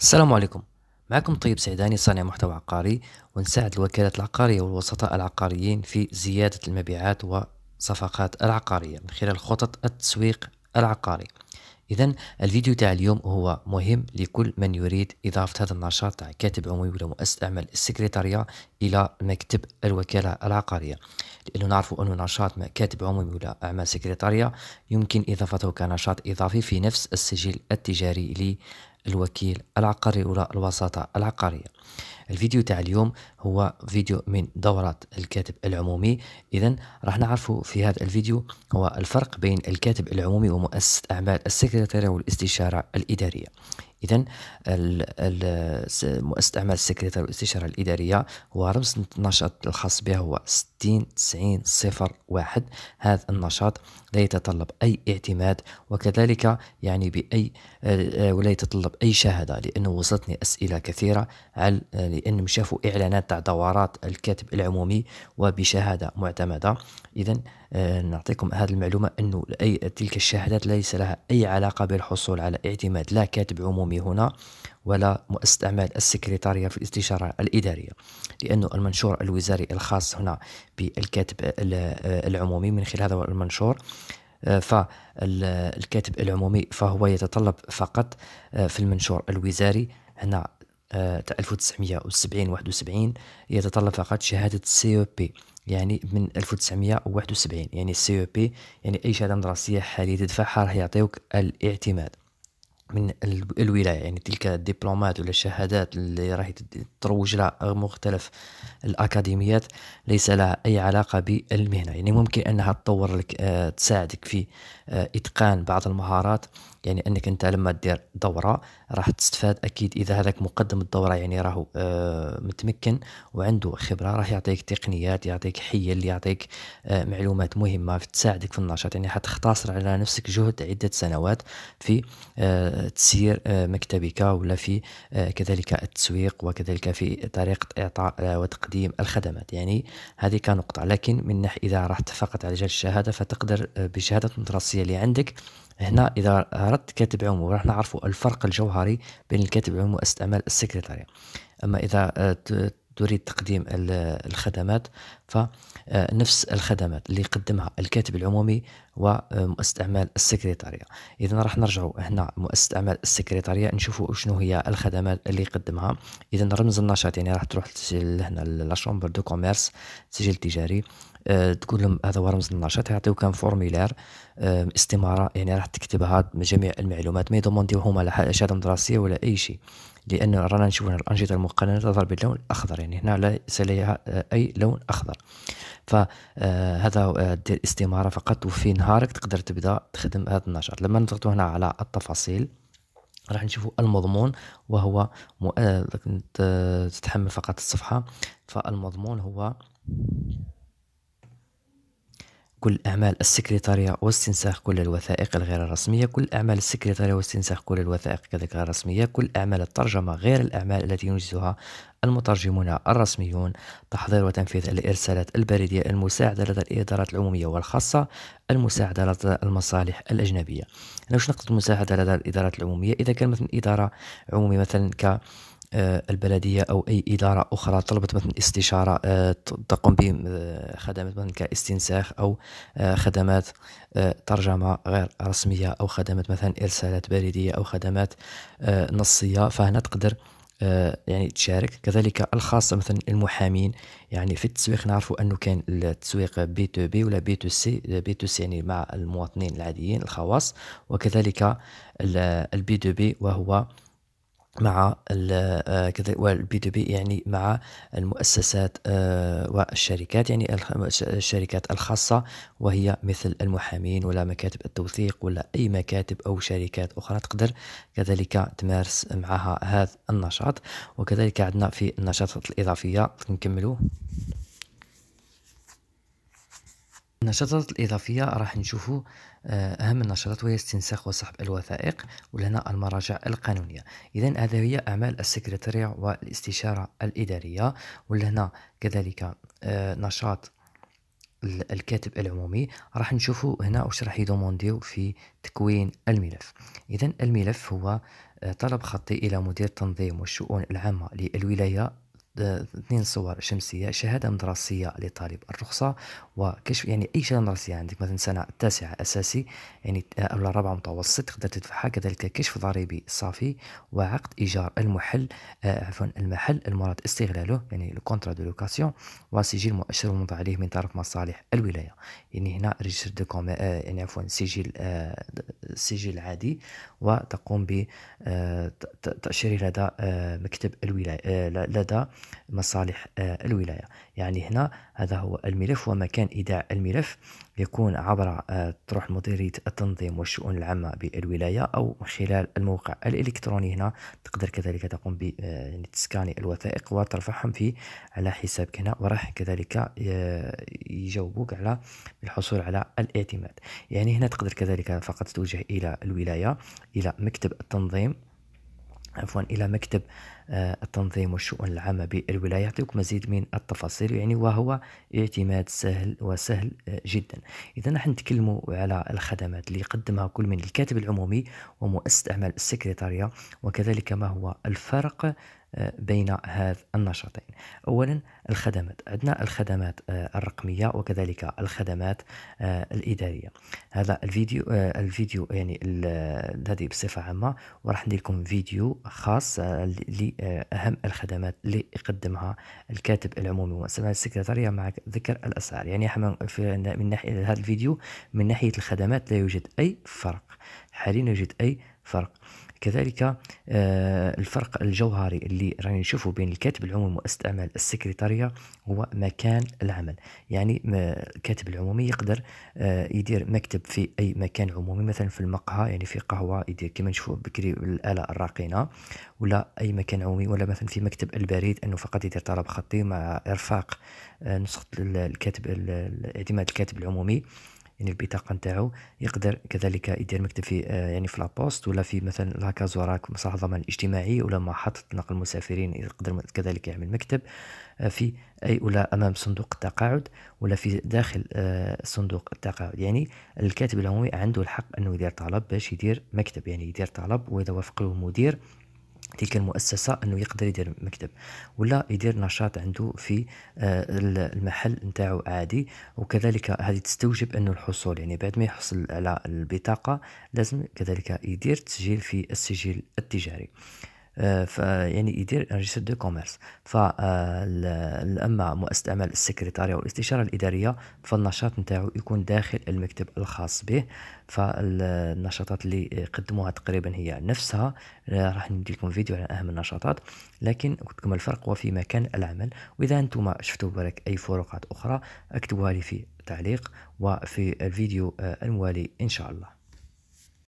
السلام عليكم معكم طيب سعداني صانع محتوى عقاري ونساعد الوكالات العقارية والوسطاء العقاريين في زيادة المبيعات والصفقات العقارية من خلال خطط التسويق العقاري إذا الفيديو تاع اليوم هو مهم لكل من يريد إضافة هذا النشاط تاع كاتب عمومي ولا مؤسسة أعمال السكرتارية إلى مكتب الوكالة العقارية لأنه نعرف أنه نشاط كاتب عمومي ولا أعمال سكرتارية يمكن إضافته كنشاط إضافي في نفس السجل التجاري الوكيل العقاري ولا الوساطة العقارية الفيديو تاع اليوم هو فيديو من دورات الكاتب العمومي إذا راح نعرفوا في هذا الفيديو هو الفرق بين الكاتب العمومي ومؤسسة أعمال السكرتارية والاستشارة الإدارية إذا مؤسسة أعمال السكرتارية والاستشارة الإدارية هو رمز النشاط الخاص بها هو 60 90 0 1 هذا النشاط لا يتطلب أي اعتماد وكذلك يعني بأي آه، آه، ولا يتطلب أي شهادة لأنه وصلتني أسئلة كثيرة على لأنهم شافوا إعلانات تاع دورات الكاتب العمومي وبشهادة معتمدة إذا آه، نعطيكم هذه المعلومة أنه أي تلك الشهادات ليس لها أي علاقة بالحصول على اعتماد لا كاتب عمومي هنا ولا مؤسسة أعمال السكرتارية في الاستشارة الإدارية لأن المنشور الوزاري الخاص هنا بالكاتب العمومي من خلال هذا المنشور فالكاتب العمومي فهو يتطلب فقط آه، في المنشور الوزاري هنا 1970 آه، 71 يتطلب فقط شهادة سي او بي يعني من 1971 يعني سي او بي يعني أي شهادة مدرسية حالية تدفعها راح يعطيوك الاعتماد من الولايه يعني تلك الدبلومات ولا الشهادات اللي راهي تروج لها مختلف الاكاديميات ليس لها اي علاقه بالمهنه يعني ممكن انها تطور لك آه، تساعدك في آه، اتقان بعض المهارات يعني انك انت لما دير دوره راح تستفاد اكيد اذا هذاك مقدم الدوره يعني راهو آه متمكن وعنده خبره راح يعطيك تقنيات يعطيك حيل يعطيك آه معلومات مهمه تساعدك في النشاط يعني حتختصر على نفسك جهد عده سنوات في آه تسيير آه، مكتبك ولا في آه، كذلك التسويق وكذلك في طريقه اعطاء آه، وتقديم الخدمات يعني هذه كنقطه لكن من ناحيه اذا راح فقط على جال الشهاده فتقدر بالشهاده الدراسيه اللي عندك هنا اذا اردت كاتب عموم راح نعرفوا الفرق الجوهري بين الكاتب العموم واستعمال السكرتارية اما اذا آه، تريد تقديم الخدمات فنفس الخدمات اللي يقدمها الكاتب العمومي ومؤسسه اعمال السكرتاريه اذا راح نرجع هنا مؤسسه اعمال السكرتاريه نشوفوا شنو هي الخدمات اللي يقدمها اذا رمز النشاط يعني راح تروح تسجل هنا لاشومبر دو كوميرس سجل تجاري آه، تقول لهم هذا هو رمز النشاط يعطيو كان فورميلار آه، استماره يعني راح تكتبها جميع المعلومات ما يضمنتيو هما لا شهاده دراسيه ولا اي شيء لان رانا نشوف الانشطه المقننه تظهر باللون الاخضر يعني هنا ليس لها اي لون اخضر النهار فهذا آه، آه، دير استماره فقط وفي نهارك تقدر تبدا تخدم هذا النشاط لما نضغطوا هنا على التفاصيل راح نشوفوا المضمون وهو مو... آه، تتحمل فقط الصفحه فالمضمون هو كل أعمال السكرتارية واستنساخ كل الوثائق الغير الرسمية كل أعمال السكرتارية واستنساخ كل الوثائق كذلك غير الرسمية كل أعمال الترجمة غير الأعمال التي ينجزها المترجمون الرسميون تحضير وتنفيذ الإرسالات البريدية المساعدة لدى الإدارات العمومية والخاصة المساعدة لدى المصالح الأجنبية أنا واش نقصد المساعدة لدى الإدارات العمومية إذا كان مثلا إدارة عمومية مثلا ك آه، البلديه او اي اداره اخرى طلبت مثلا استشاره آه، تقوم بخدمات آه، خدمات مثلا كاستنساخ او خدمات ترجمه غير رسميه او خدمات مثلا ارسالات بريديه او خدمات نصيه فهنا تقدر يعني تشارك كذلك الخاصة مثلا المحامين يعني في التسويق نعرفوا أنه كان التسويق بي تو بي ولا بي تو سي بي تو سي يعني مع المواطنين العاديين الخواص وكذلك البي تو بي وهو مع آه، والبي تو بي يعني مع المؤسسات آه، والشركات يعني الشركات الخاصة وهي مثل المحامين ولا مكاتب التوثيق ولا أي مكاتب أو شركات أخرى تقدر كذلك تمارس معها هذا النشاط وكذلك عندنا في النشاطات الإضافية نكملوا النشاطات الإضافية راح نشوفوا آه، أهم النشاطات وهي استنساخ وسحب الوثائق ولنا المراجع القانونية إذا هذه هي أعمال السكرتارية والاستشارة الإدارية ولنا كذلك آه، نشاط الكاتب العمومي راح نشوفوا هنا واش راح يدومونديو في تكوين الملف إذا الملف هو آه، طلب خطي إلى مدير التنظيم والشؤون العامة للولاية اثنين صور شمسية شهادة مدرسية لطالب الرخصة وكشف يعني أي شهادة مدرسية عندك مثلا سنة التاسعة أساسي يعني أو الرابعة متوسط تقدر تدفعها كذلك كشف ضريبي صافي وعقد إيجار المحل آه، عفوا المحل المراد استغلاله يعني لو كونترا دو لوكاسيون وسجل مؤشر ومضى عليه من طرف مصالح الولاية يعني هنا ريجستر دو كوم يعني عفوا سجل آه، سجل عادي وتقوم ب آه، تأشير لدى مكتب الولاية لدى مصالح آه، الولاية يعني هنا هذا هو الملف ومكان إيداع الملف يكون عبر تروح آه، مديرية التنظيم والشؤون العامة بالولاية أو من خلال الموقع الإلكتروني هنا تقدر كذلك تقوم بتسكاني آه، يعني الوثائق وترفعهم في على حسابك هنا وراح كذلك يجاوبوك على الحصول على الاعتماد يعني هنا تقدر كذلك فقط توجه إلى الولاية إلى مكتب التنظيم عفوا إلى مكتب آه، التنظيم والشؤون العامة بالولاية يعطيك مزيد من التفاصيل يعني وهو اعتماد سهل وسهل آه، جدا إذا نحن نتكلم على الخدمات اللي يقدمها كل من الكاتب العمومي ومؤسسة أعمال السكرتارية وكذلك ما هو الفرق بين هذ النشاطين أولا الخدمات عندنا الخدمات آه، الرقمية وكذلك الخدمات آه، الإدارية هذا الفيديو آه، الفيديو يعني هذه بصفة عامة وراح ندير لكم فيديو خاص لأهم الخدمات اللي يقدمها الكاتب العمومي ومؤسسة السكرتارية مع ذكر الأسعار يعني من ناحية هذا الفيديو من ناحية الخدمات لا يوجد أي فرق حاليا يوجد أي فرق كذلك آه، الفرق الجوهري اللي راني نشوفه بين الكاتب العمومي اعمال السكرتاريه هو مكان العمل يعني الكاتب العمومي يقدر آه، يدير مكتب في اي مكان عمومي مثلا في المقهى يعني في قهوه يدير كما نشوفوا بكري الاله الراقينه ولا اي مكان عمومي ولا مثلا في مكتب البريد انه فقط يدير طلب خطي مع ارفاق آه، نسخه الكاتب اعتماد الكاتب العمومي يعني البطاقه نتاعو يقدر كذلك يدير مكتب في آه، يعني في لابوست ولا في مثلا لاكازوراك مصلحه الضمان الاجتماعي ولا محطه نقل المسافرين يقدر كذلك يعمل مكتب آه، في اي ولا امام صندوق التقاعد ولا في داخل آه، صندوق التقاعد يعني الكاتب العمومي عنده الحق انه يدير طلب باش يدير مكتب يعني يدير طلب واذا وافق له المدير تلك المؤسسة أنه يقدر يدير مكتب ولا يدير نشاط عنده في آه، المحل نتاعو عادي وكذلك هذه تستوجب أنه الحصول يعني بعد ما يحصل على البطاقة لازم كذلك يدير تسجيل في السجل التجاري آه، فيعني يدير ريجستر دو كوميرس فاما مؤسسه اعمال السكرتاريه والاستشاره الاداريه فالنشاط نتاعو يكون داخل المكتب الخاص به فالنشاطات اللي قدموها تقريبا هي نفسها آه، راح ندير لكم فيديو على اهم النشاطات لكن قلت لكم الفرق هو في مكان العمل واذا انتم شفتوا بالك اي فروقات اخرى اكتبوها لي في تعليق وفي الفيديو آه، الموالي ان شاء الله